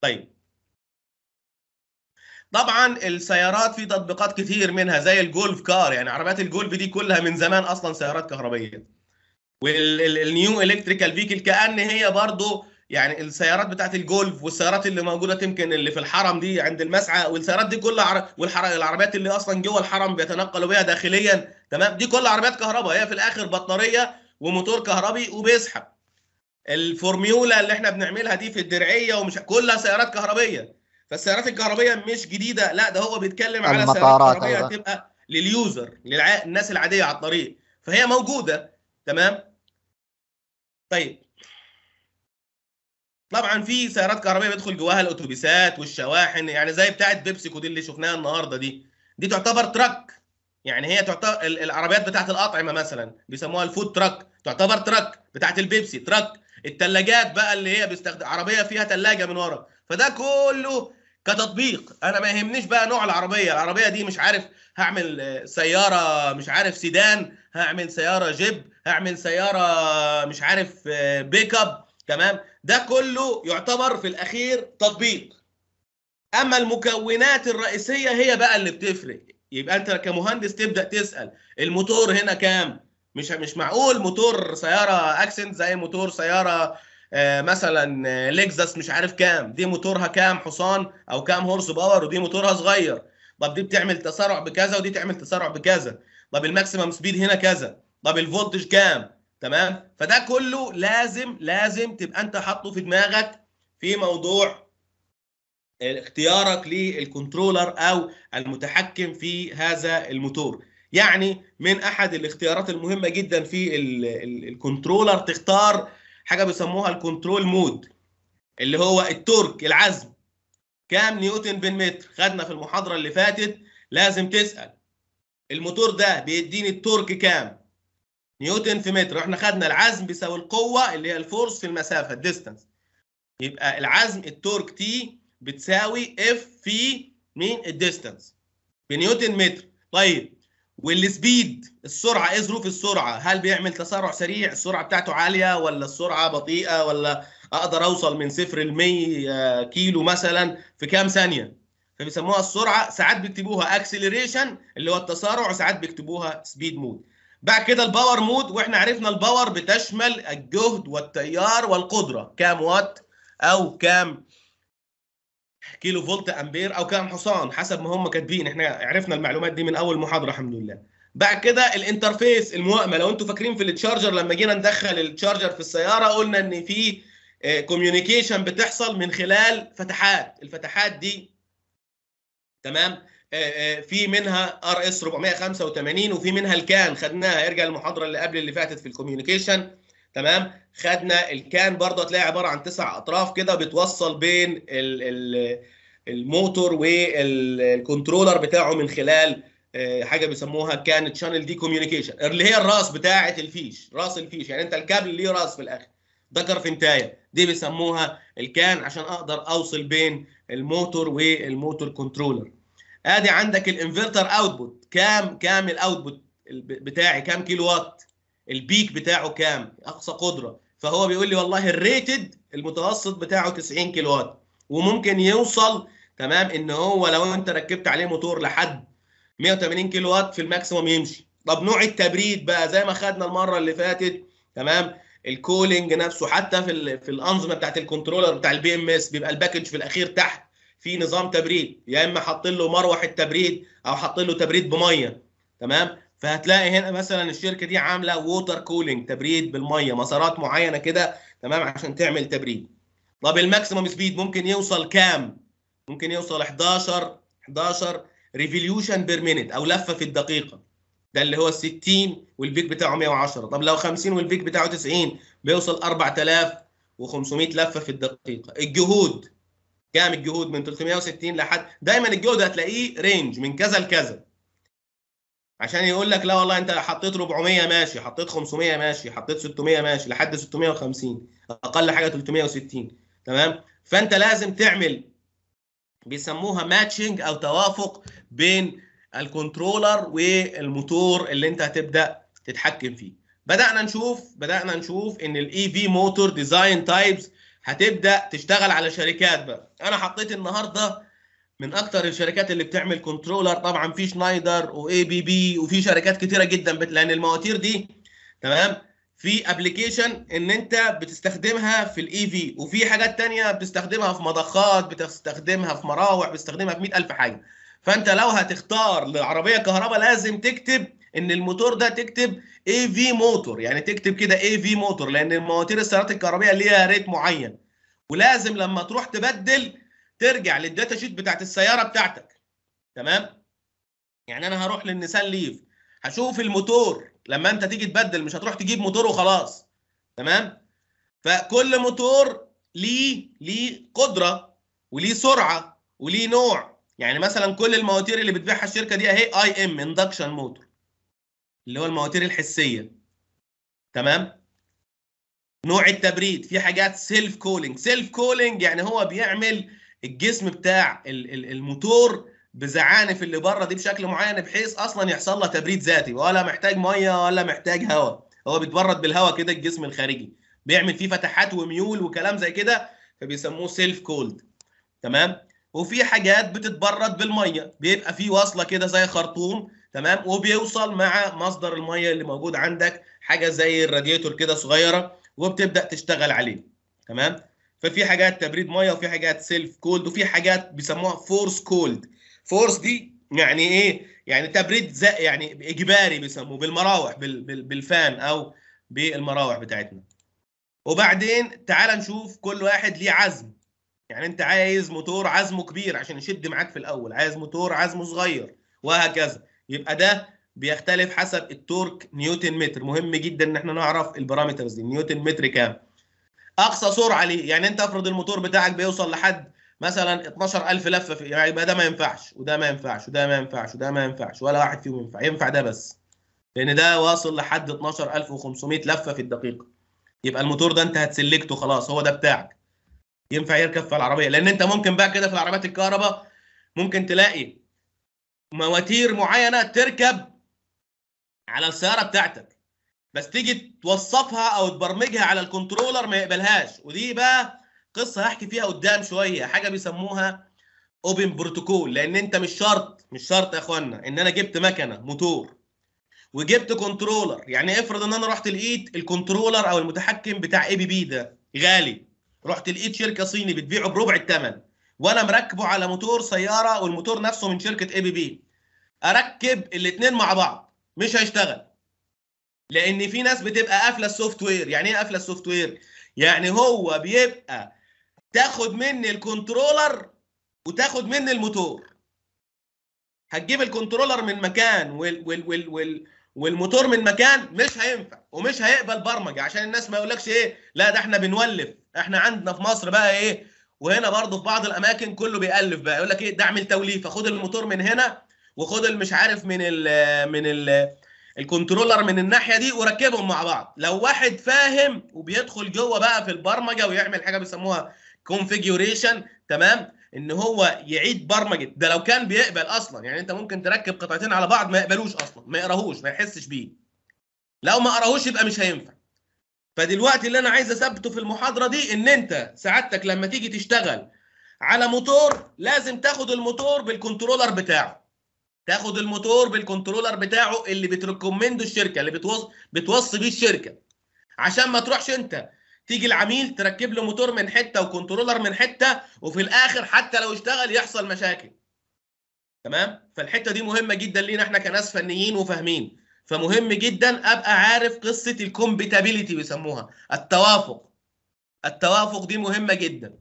طيب طبعا السيارات في تطبيقات كتير منها زي الجولف كار يعني عربيات الجولف دي كلها من زمان اصلا سيارات كهربائيه والنيو الكتريكال فيكل كان هي برضو يعني السيارات بتاعت الجولف والسيارات اللي موجوده يمكن اللي في الحرم دي عند المسعى والسيارات دي كلها والعربيات اللي اصلا جوه الحرم بيتنقلوا بيها داخليا تمام دي كلها عربيات كهرباء هي في الاخر بطاريه وموتور كهربي وبيسحب الفورميولا اللي احنا بنعملها دي في الدرعيه ومش كلها سيارات كهربيه فالسيارات الكهربيه مش جديده لا ده هو بيتكلم على سيارات كهربيه أيوة. تبقى لليوزر للناس العاديه على الطريق فهي موجوده تمام طيب طبعا في سيارات كهربيه بيدخل جواها الاتوبيسات والشواحن يعني زي بتاعه بيبسيكو دي اللي شفناها النهارده دي دي تعتبر تراك يعني هي تعتبر العربيات بتاعه الاطعمه مثلا بيسموها الفود تراك تعتبر تراك بتاعه البيبسي تراك الثلاجات بقى اللي هي بيستخدم عربيه فيها ثلاجه من ورا فده كله كتطبيق انا ما يهمنيش بقى نوع العربيه العربيه دي مش عارف هعمل سياره مش عارف سيدان هعمل سياره جيب هعمل سياره مش عارف آه، بيك اب تمام ده كله يعتبر في الاخير تطبيق اما المكونات الرئيسيه هي بقى اللي بتفرق يبقى انت كمهندس تبدا تسال الموتور هنا كام مش مش معقول موتور سياره اكسنت زي موتور سياره آه، مثلا ليكزاس آه، مش عارف كام دي موتورها كام حصان او كام هورس باور ودي موتورها صغير طب دي بتعمل تسارع بكذا ودي تعمل تسارع بكذا طب الماكسيمم سبيد هنا كذا طب الفولتج كام تمام فده كله لازم لازم تبقى انت حاطه في دماغك في موضوع اختيارك للكنترولر او المتحكم في هذا الموتور يعني من احد الاختيارات المهمه جدا في الكنترولر تختار حاجه بيسموها الكنترول مود اللي هو التورك العزم كام نيوتن بين متر خدنا في المحاضره اللي فاتت لازم تسال الموتور ده بيديني التورك كام نيوتن في متر احنا خدنا العزم بيساوي القوه اللي هي الفورس في المسافه الديستانس يبقى العزم التورك تي بتساوي اف في مين الديستانس بنيوتن متر طيب والسبيد السرعه ايه ظروف السرعه هل بيعمل تسارع سريع السرعه بتاعته عاليه ولا السرعه بطيئه ولا اقدر اوصل من صفر ل 100 آه، كيلو مثلا في كام ثانيه فبيسموها السرعه ساعات بيكتبوها اكسلريشن اللي هو التسارع وساعات بيكتبوها سبيد مود بعد كده الباور مود واحنا عرفنا الباور بتشمل الجهد والتيار والقدره كام وات او كام كيلو فولت امبير او كام حصان حسب ما هم كاتبين احنا عرفنا المعلومات دي من اول محاضره الحمد لله بعد كده الانترفيس الموائمه لو انتم فاكرين في التشارجر لما جينا ندخل التشارجر في السياره قلنا ان في كوميونيكيشن آه، بتحصل من خلال فتحات الفتحات دي تمام آه، آه، في منها ار اس 485 وفي منها الكان خدناها ارجع المحاضره اللي قبل اللي فاتت في الكوميونيكيشن تمام خدنا الكان برضه هتلاقي عباره عن تسع اطراف كده بتوصل بين الـ الـ الموتور والكنترولر بتاعه من خلال آه، حاجه بيسموها كان تشانل دي كوميونيكيشن اللي هي الراس بتاعه الفيش راس الفيش يعني انت الكابل ليه راس في الاخر في انتايه دي بيسموها الكان عشان اقدر اوصل بين الموتور والموتور كنترولر ادي عندك الانفرتر اوتبوت كام كام الاوتبوت بتاعي كام كيلو وات البيك بتاعه كام اقصى قدره فهو بيقول لي والله الريتد المتوسط بتاعه 90 كيلو وات وممكن يوصل تمام ان هو لو انت ركبت عليه موتور لحد 180 كيلو وات في الماكسيموم يمشي طب نوع التبريد بقى زي ما خدنا المره اللي فاتت تمام الكولينج نفسه حتى في في الانظمه بتاعت الكنترولر بتاع البي ام اس بيبقى الباكج في الاخير تحت في نظام تبريد يا اما حاطين له مروحه تبريد او حاطين له تبريد بميه تمام فهتلاقي هنا مثلا الشركه دي عامله ووتر كولينج تبريد بالميه مسارات معينه كده تمام عشان تعمل تبريد طب الماكسيمم سبيد ممكن يوصل كام ممكن يوصل 11 11 ريفوليوشن بير مينيت او لفه في الدقيقه ده اللي هو 60 والبيك بتاعه 110 طب لو 50 والبيك بتاعه 90 بيوصل 4500 لفه في الدقيقه الجهود كام الجهود من 360 لحد دايما الجهد هتلاقيه رينج من كذا لكذا عشان يقول لك لا والله انت حطيت 400 ماشي حطيت 500 ماشي حطيت 600 ماشي لحد 650 اقل حاجه 360 تمام فانت لازم تعمل بيسموها ماتشنج او توافق بين الكنترولر والموتور اللي انت هتبدا تتحكم فيه بدانا نشوف بدانا نشوف ان الاي في موتور ديزاين تايبس هتبدا تشتغل على شركات بقى انا حطيت النهارده من اكثر الشركات اللي بتعمل كنترولر طبعا في شنايدر واي بي بي وفي شركات كثيره جدا بت... لان المواتير دي تمام في ابلكيشن ان انت بتستخدمها في الاي في e وفي حاجات ثانيه بتستخدمها في مضخات بتستخدمها في مراوح بتستخدمها في 100000 حاجه فانت لو هتختار لعربيه كهرباء لازم تكتب ان الموتور ده تكتب اي في موتور يعني تكتب كده اي في موتور لان المواتير السيارات الكهربائيه ليها ريت معين ولازم لما تروح تبدل ترجع للداتا شيت بتاعت السياره بتاعتك تمام يعني انا هروح للنسان ليف هشوف الموتور لما انت تيجي تبدل مش هتروح تجيب موتور وخلاص تمام فكل موتور ليه ليه قدره وليه سرعه وليه نوع يعني مثلا كل المواتير اللي بتبيعها الشركه دي اهي اي ام اندكشن موتور اللي هو المواتير الحسيه تمام نوع التبريد في حاجات سيلف كولينج سيلف كولينج يعني هو بيعمل الجسم بتاع الموتور بزعانف اللي بره دي بشكل معين بحيث اصلا يحصل لها تبريد ذاتي ولا محتاج ميه ولا محتاج هواء هو بيتبرد بالهواء كده الجسم الخارجي بيعمل فيه فتحات وميول وكلام زي كده فبيسموه سيلف كولد تمام وفي حاجات بتتبرد بالميه بيبقى في وصله كده زي خرطوم تمام وبيوصل مع مصدر الميه اللي موجود عندك حاجه زي الراديتور كده صغيره وبتبدا تشتغل عليه تمام ففي حاجات تبريد ميه وفي حاجات سيلف كولد وفي حاجات بيسموها فورس كولد فورس دي يعني ايه يعني تبريد يعني اجباري بيسموه بالمراوح بال بال بالفان او بالمراوح بتاعتنا وبعدين تعال نشوف كل واحد ليه عزم يعني انت عايز موتور عزمه كبير عشان يشد معاك في الاول عايز موتور عزمه صغير وهكذا يبقى ده بيختلف حسب التورك نيوتن متر مهم جدا ان احنا نعرف البارامترز دي نيوتن متر كام اقصى سرعه ليه يعني انت افرض الموتور بتاعك بيوصل لحد مثلا 12000 لفه في يعني يبقى ده ما ينفعش وده ما ينفعش وده ما ينفعش وده ما ينفعش ولا واحد فيهم ينفع ينفع ده بس لان ده واصل لحد 12500 لفه في الدقيقه يبقى الموتور ده انت هتسلكته خلاص هو ده بتاعك ينفع يركب في العربيه لان انت ممكن بقى كده في العربيات الكهرباء ممكن تلاقي مواتير معينه تركب على السياره بتاعتك بس تيجي توصفها او تبرمجها على الكنترولر ما يقبلهاش ودي بقى قصه هحكي فيها قدام شويه حاجه بيسموها اوبن بروتوكول لان انت مش شرط مش شرط يا اخوانا ان انا جبت مكنه موتور وجبت كنترولر يعني افرض ان انا رحت لقيت الكنترولر او المتحكم بتاع اي بي بي ده غالي رحت لقيت شركه صيني بتبيعه بربع الثمن وانا مركبه على موتور سياره والموتور نفسه من شركه اي بي بي اركب الاثنين مع بعض مش هيشتغل لان في ناس بتبقى قافله السوفت وير يعني ايه قافله السوفت وير يعني هو بيبقى تاخد مني الكنترولر وتاخد مني الموتور هتجيب الكنترولر من مكان وال وال وال وال والموتور من مكان مش هينفع ومش هيقبل برمجه عشان الناس ما يقولكش ايه لا ده احنا بنولف احنا عندنا في مصر بقى ايه وهنا برضه في بعض الاماكن كله بيالف بقى يقول لك ايه ده اعمل توليفه خد الموتور من هنا وخد المش عارف من الـ من الـ الكنترولر من الناحيه دي وركبهم مع بعض لو واحد فاهم وبيدخل جوه بقى في البرمجه ويعمل حاجه بيسموها كونفيجوريشن تمام ان هو يعيد برمجه ده لو كان بيقبل اصلا يعني انت ممكن تركب قطعتين على بعض ما يقبلوش اصلا ما يقراهوش ما يحسش بيه لو ما قراهوش يبقى مش هينفع فدلوقتي اللي انا عايز اثبته في المحاضره دي ان انت سعادتك لما تيجي تشتغل على موتور لازم تاخد الموتور بالكنترولر بتاعه تاخد الموتور بالكنترولر بتاعه اللي بتركمنده الشركه اللي بتوص بتوصي بيه الشركه عشان ما تروحش انت تيجي العميل تركب له موتور من حته وكنترولر من حته وفي الاخر حتى لو اشتغل يحصل مشاكل تمام فالحته دي مهمه جدا لينا احنا كناس فنيين وفاهمين فمهم جدا ابقى عارف قصه الكومبيتابيليتي بيسموها التوافق التوافق دي مهمه جدا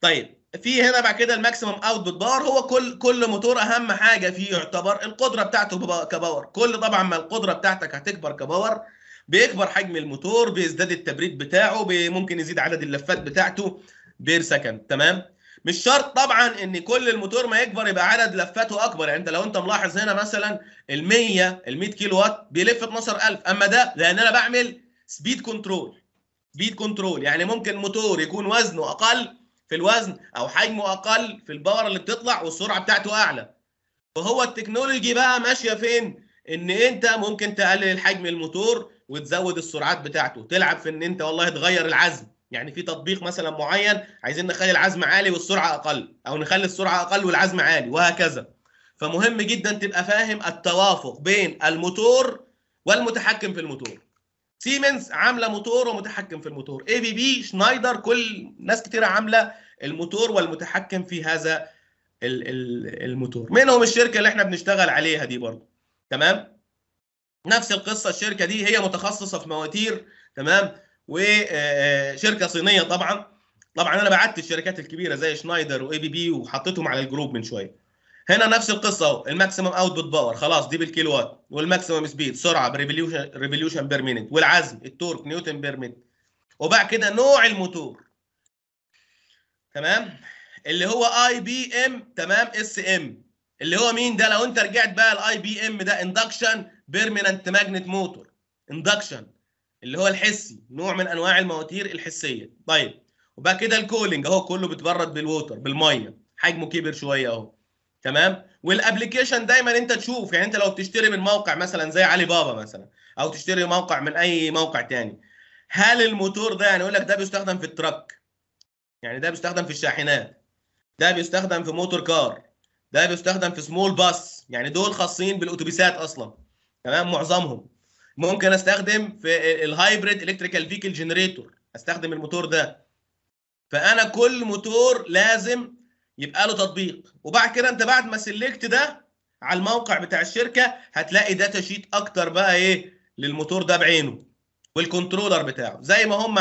طيب في هنا بعد كده الماكسيمم اوتبوت باور هو كل كل موتور اهم حاجه فيه يعتبر القدره بتاعته كباور كل طبعا ما القدره بتاعتك هتكبر كباور بيكبر حجم الموتور بيزداد التبريد بتاعه ممكن يزيد عدد اللفات بتاعته بير سكند تمام مش شرط طبعا ان كل الموتور ما يكبر يبقى عدد لفاته اكبر يعني انت لو انت ملاحظ هنا مثلا ال 100 ال 100 كيلو وات بيلف 12000 اما ده لان انا بعمل سبيد كنترول سبيد كنترول يعني ممكن موتور يكون وزنه اقل في الوزن او حجمه اقل في الباور اللي بتطلع والسرعه بتاعته اعلى فهو التكنولوجي بقى ماشيه فين ان انت ممكن تقلل الحجم الموتور وتزود السرعات بتاعته تلعب في ان انت والله تغير العزم يعني في تطبيق مثلا معين عايزين نخلي العزم عالي والسرعه اقل او نخلي السرعه اقل والعزم عالي وهكذا فمهم جدا تبقى فاهم التوافق بين الموتور والمتحكم في الموتور سيمنز عامله موتور ومتحكم في الموتور اي بي بي شنايدر كل ناس كتيره عامله الموتور والمتحكم في هذا الموتور منهم الشركه اللي احنا بنشتغل عليها دي برضه تمام نفس القصه الشركه دي هي متخصصه في مواتير تمام وشركه آه، آه، صينيه طبعا طبعا انا بعت الشركات الكبيره زي شنايدر واي بي بي وحطيتهم على الجروب من شويه هنا نفس القصه اهو الماكسيمم اوتبوت باور خلاص دي بالكيلو وات والماكسيمم سبيد سرعه بريفوليوشن ريفوليوشن بير مينت والعزم التورك نيوتن بير مينت وبعد كده نوع الموتور تمام اللي هو اي بي ام تمام اس ام اللي هو مين ده لو انت رجعت بقى الاي بي ام ده اندكشن بيرمننت ماجنت موتور اندكشن اللي هو الحسي نوع من انواع المواتير الحسيه طيب وبعد كده الكولينج اهو كله بيتبرد بالووتر بالميه حجمه كبر شويه اهو تمام والابلكيشن دايما انت تشوف يعني انت لو بتشتري من موقع مثلا زي علي بابا مثلا او تشتري موقع من اي موقع تاني هل الموتور ده يعني يقول لك ده بيستخدم في التراك يعني ده بيستخدم في الشاحنات ده بيستخدم في موتور كار ده بيستخدم في سمول باس يعني دول خاصين بالاتوبيسات اصلا تمام معظمهم ممكن استخدم في الهايبريد الكتريكال فيكل جنريتور استخدم الموتور ده فانا كل موتور لازم يبقى له تطبيق وبعد كده انت بعد ما سلكت ده على الموقع بتاع الشركه هتلاقي داتا شيت اكتر بقى ايه للموتور ده بعينه والكنترولر بتاعه زي ما هم